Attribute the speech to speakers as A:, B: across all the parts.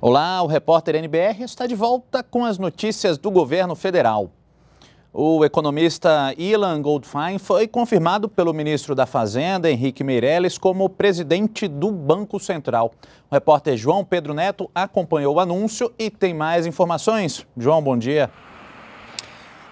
A: Olá, o repórter NBR está de volta com as notícias do governo federal. O economista Ilan Goldfein foi confirmado pelo ministro da Fazenda, Henrique Meirelles, como presidente do Banco Central. O repórter João Pedro Neto acompanhou o anúncio e tem mais informações. João, bom dia.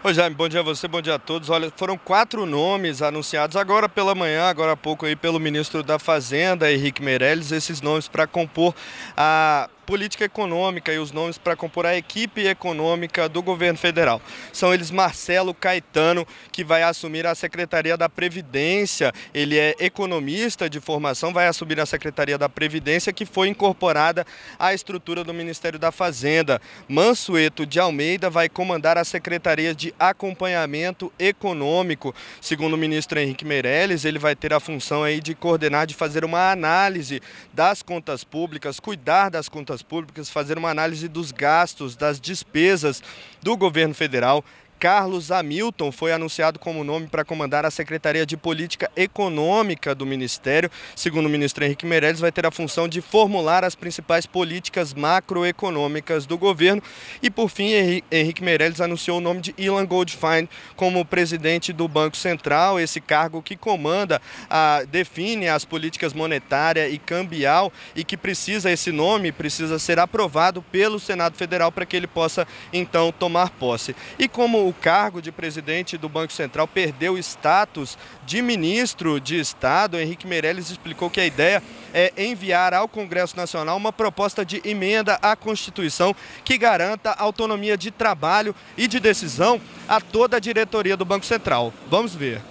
B: Oi, Jaime, bom dia a você, bom dia a todos. Olha, foram quatro nomes anunciados agora pela manhã, agora há pouco aí pelo ministro da Fazenda, Henrique Meirelles, esses nomes para compor a política econômica e os nomes para compor a equipe econômica do governo federal. São eles Marcelo Caetano, que vai assumir a Secretaria da Previdência. Ele é economista de formação, vai assumir a Secretaria da Previdência, que foi incorporada à estrutura do Ministério da Fazenda. Mansueto de Almeida vai comandar a Secretaria de Acompanhamento Econômico. Segundo o ministro Henrique Meirelles, ele vai ter a função aí de coordenar, de fazer uma análise das contas públicas, cuidar das contas Públicas fazer uma análise dos gastos, das despesas do governo federal Carlos Hamilton foi anunciado como nome para comandar a Secretaria de Política Econômica do Ministério. Segundo o ministro Henrique Meirelles, vai ter a função de formular as principais políticas macroeconômicas do governo. E por fim, Henrique Meirelles anunciou o nome de Ilan Goldfein como presidente do Banco Central, esse cargo que comanda, a, define as políticas monetária e cambial e que precisa esse nome precisa ser aprovado pelo Senado Federal para que ele possa então tomar posse. E como o cargo de presidente do Banco Central, perdeu o status de ministro de Estado. Henrique Meirelles explicou que a ideia é enviar ao Congresso Nacional uma proposta de emenda à Constituição que garanta autonomia de trabalho e de decisão a toda a diretoria do Banco Central. Vamos ver.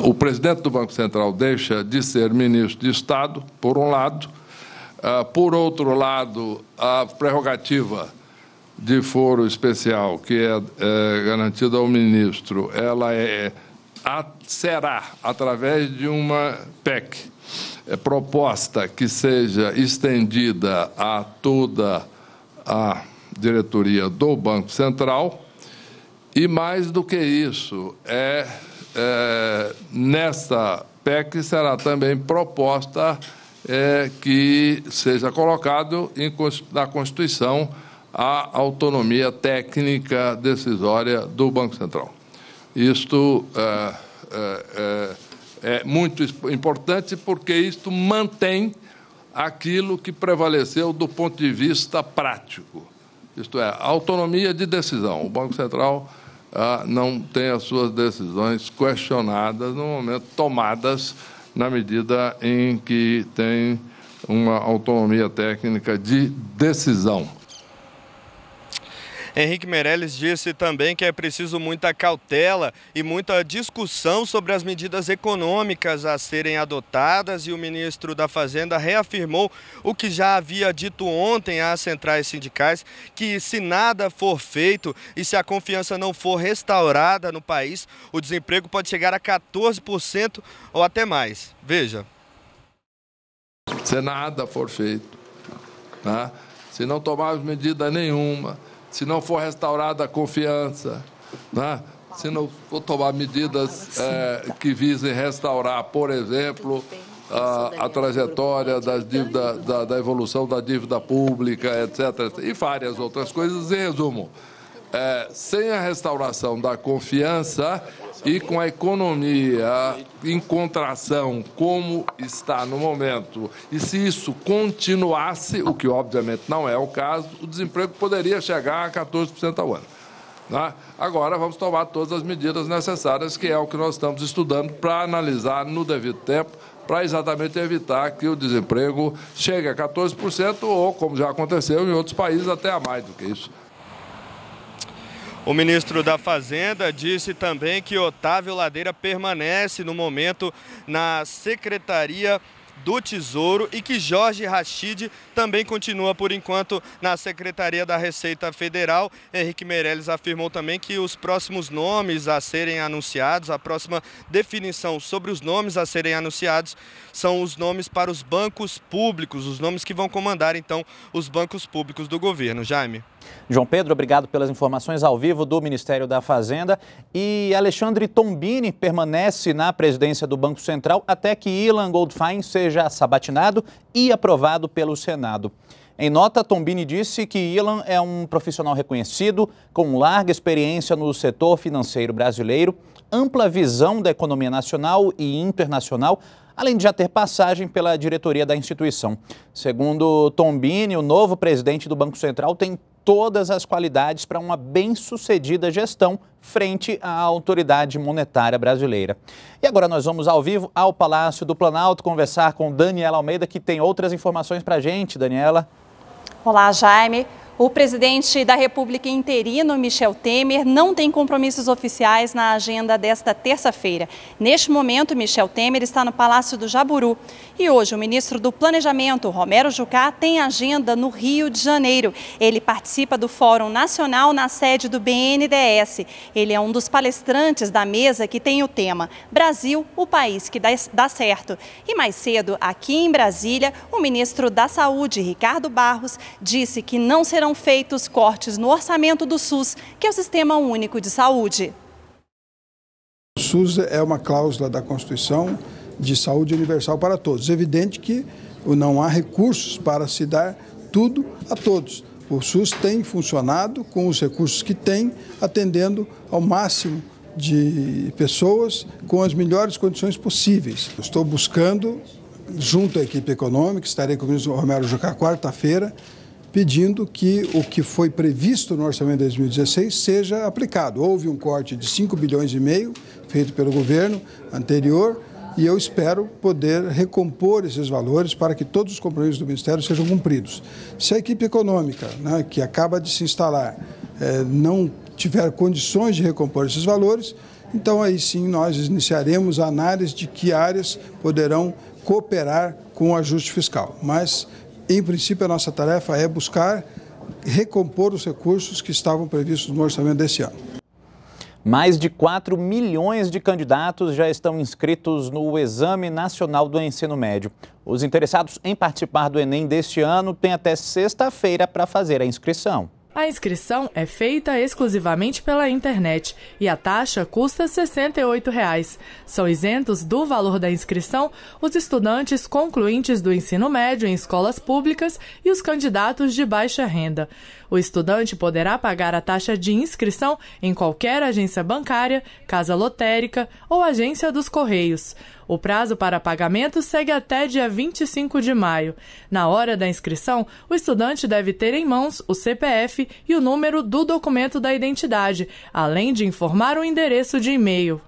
C: O presidente do Banco Central deixa de ser ministro de Estado, por um lado. Ah, por outro lado, a prerrogativa de foro especial que é, é garantida ao ministro, ela é, é, a, será através de uma PEC é, proposta que seja estendida a toda a diretoria do Banco Central. E mais do que isso, é, é nessa PEC será também proposta é, que seja colocado em, na Constituição a autonomia técnica decisória do Banco Central. Isto é, é, é, é muito importante porque isto mantém aquilo que prevaleceu do ponto de vista prático, isto é, autonomia de decisão. O Banco Central ah, não tem as suas decisões questionadas, no momento tomadas na medida em que tem uma autonomia técnica de decisão.
B: Henrique Meirelles disse também que é preciso muita cautela e muita discussão sobre as medidas econômicas a serem adotadas e o ministro da Fazenda reafirmou o que já havia dito ontem às centrais sindicais, que se nada for feito e se a confiança não for restaurada no país, o desemprego pode chegar a 14% ou até mais. Veja.
C: Se nada for feito, tá? se não tomarmos medida nenhuma, se não for restaurada a confiança, né? se não for tomar medidas é, que visem restaurar, por exemplo, a, é a trajetória das dívida, da, da evolução da dívida pública, etc, etc, e várias outras coisas. Em resumo, é, sem a restauração da confiança e com a economia em contração como está no momento, e se isso continuasse, o que obviamente não é o caso, o desemprego poderia chegar a 14% ao ano. Né? Agora vamos tomar todas as medidas necessárias, que é o que nós estamos estudando para analisar no devido tempo para exatamente evitar que o desemprego chegue a 14% ou, como já aconteceu em outros países, até a mais do que isso. O ministro da Fazenda disse também que Otávio
B: Ladeira permanece no momento na Secretaria do Tesouro e que Jorge Rachid também continua por enquanto na Secretaria da Receita Federal. Henrique Meirelles afirmou também que os próximos nomes a serem anunciados, a próxima definição sobre os nomes a serem anunciados, são os nomes para os
A: bancos públicos, os nomes que vão comandar então os bancos públicos do governo. Jaime. João Pedro, obrigado pelas informações ao vivo do Ministério da Fazenda. E Alexandre Tombini permanece na presidência do Banco Central até que Ilan Goldfein seja seja sabatinado e aprovado pelo Senado. Em nota, Tombini disse que Ilan é um profissional reconhecido, com larga experiência no setor financeiro brasileiro, ampla visão da economia nacional e internacional, além de já ter passagem pela diretoria da instituição. Segundo Tombini, o novo presidente do Banco Central tem todas as qualidades para uma bem-sucedida gestão frente à autoridade monetária brasileira. E agora nós vamos ao vivo ao Palácio do Planalto conversar com Daniela Almeida, que tem outras informações para a gente. Daniela.
D: Olá, Jaime. O presidente da República interino, Michel Temer, não tem compromissos oficiais na agenda desta terça-feira. Neste momento, Michel Temer está no Palácio do Jaburu. E hoje, o ministro do Planejamento, Romero Jucá, tem agenda no Rio de Janeiro. Ele participa do Fórum Nacional na sede do BNDES. Ele é um dos palestrantes da mesa que tem o tema Brasil, o país que dá certo. E mais cedo, aqui em Brasília, o ministro da Saúde, Ricardo Barros, disse que não serão serão feitos cortes no orçamento do SUS, que é o Sistema Único de Saúde. O SUS é uma cláusula da Constituição de saúde universal para todos. É evidente que não há recursos para se dar tudo a todos. O SUS tem funcionado com os recursos que tem, atendendo ao máximo de pessoas com as melhores condições possíveis. estou buscando, junto à equipe econômica, estarei com o ministro Romero Jucá quarta-feira, pedindo que o que foi previsto no orçamento de 2016 seja aplicado. Houve um corte de 5 bilhões e meio feito pelo governo anterior e eu espero poder recompor esses valores para que todos os compromissos do Ministério sejam cumpridos. Se a equipe econômica, né, que acaba de se instalar, eh, não tiver condições de recompor esses valores, então aí sim nós iniciaremos a análise de que áreas poderão cooperar com o ajuste fiscal. Mas em princípio, a nossa tarefa é buscar recompor os recursos que estavam previstos no orçamento deste ano. Mais de 4 milhões de
A: candidatos já estão inscritos no Exame Nacional do Ensino Médio. Os interessados em participar do Enem deste ano têm até sexta-feira para fazer a inscrição.
C: A
B: inscrição é feita exclusivamente pela internet e a taxa custa R$ 68,00. São isentos do valor da inscrição os estudantes concluintes do ensino médio em escolas públicas e os candidatos de baixa renda. O estudante poderá pagar a taxa de inscrição em qualquer agência bancária, casa lotérica ou agência dos Correios. O prazo para pagamento segue até dia 25 de maio. Na hora da inscrição, o estudante deve ter em mãos o CPF e o número do documento da identidade, além de informar o endereço de e-mail.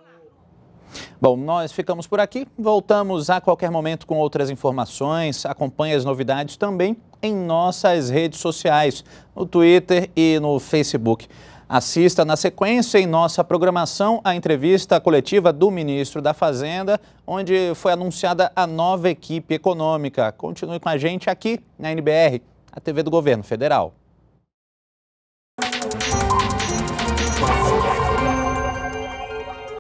A: Bom, nós ficamos por aqui. Voltamos a qualquer momento com outras informações. Acompanhe as novidades também em nossas redes sociais, no Twitter e no Facebook. Assista na sequência em nossa programação a entrevista coletiva do ministro da Fazenda, onde foi anunciada a nova equipe econômica. Continue com a gente aqui na NBR, a TV do Governo Federal.